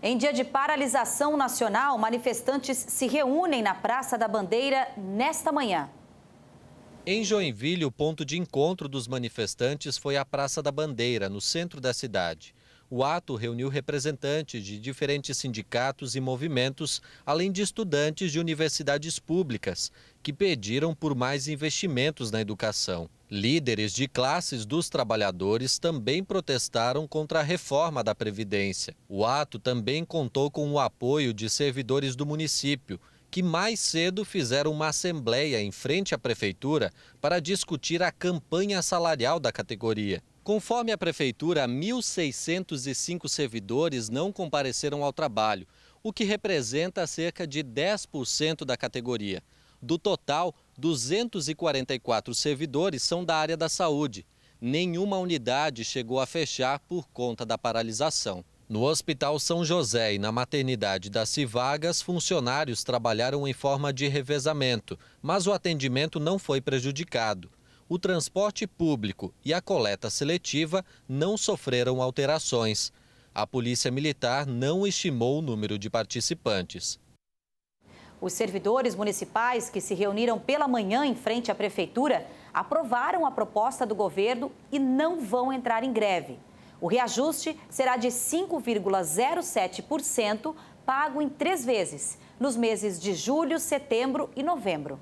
Em dia de paralisação nacional, manifestantes se reúnem na Praça da Bandeira nesta manhã. Em Joinville, o ponto de encontro dos manifestantes foi a Praça da Bandeira, no centro da cidade. O ato reuniu representantes de diferentes sindicatos e movimentos, além de estudantes de universidades públicas, que pediram por mais investimentos na educação. Líderes de classes dos trabalhadores também protestaram contra a reforma da Previdência. O ato também contou com o apoio de servidores do município, que mais cedo fizeram uma assembleia em frente à prefeitura para discutir a campanha salarial da categoria. Conforme a Prefeitura, 1.605 servidores não compareceram ao trabalho, o que representa cerca de 10% da categoria. Do total, 244 servidores são da área da saúde. Nenhuma unidade chegou a fechar por conta da paralisação. No Hospital São José e na maternidade das Civagas, funcionários trabalharam em forma de revezamento, mas o atendimento não foi prejudicado o transporte público e a coleta seletiva não sofreram alterações. A Polícia Militar não estimou o número de participantes. Os servidores municipais que se reuniram pela manhã em frente à prefeitura aprovaram a proposta do governo e não vão entrar em greve. O reajuste será de 5,07%, pago em três vezes, nos meses de julho, setembro e novembro.